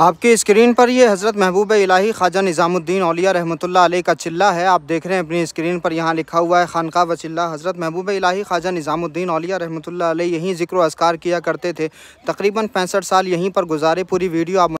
आपकी स्क्रीन पर ये हज़रत महबूब इलाही ख्वाजा निज़ामुद्दीन अलिया रहमतुल्लाह अलैह का चिल्ला है आप देख रहे हैं अपनी स्क्रीन पर यहाँ लिखा हुआ है खानका व चिल्ला हज़रत महबूब इलाही ख्वाजा निज़ामुद्दीन अलिया रहमतुल्लाह अलैह यहीं जिक्र असकार किया करते थे तकरीबन पैंसठ साल यहीं पर गुजारे पूरी वीडियो आप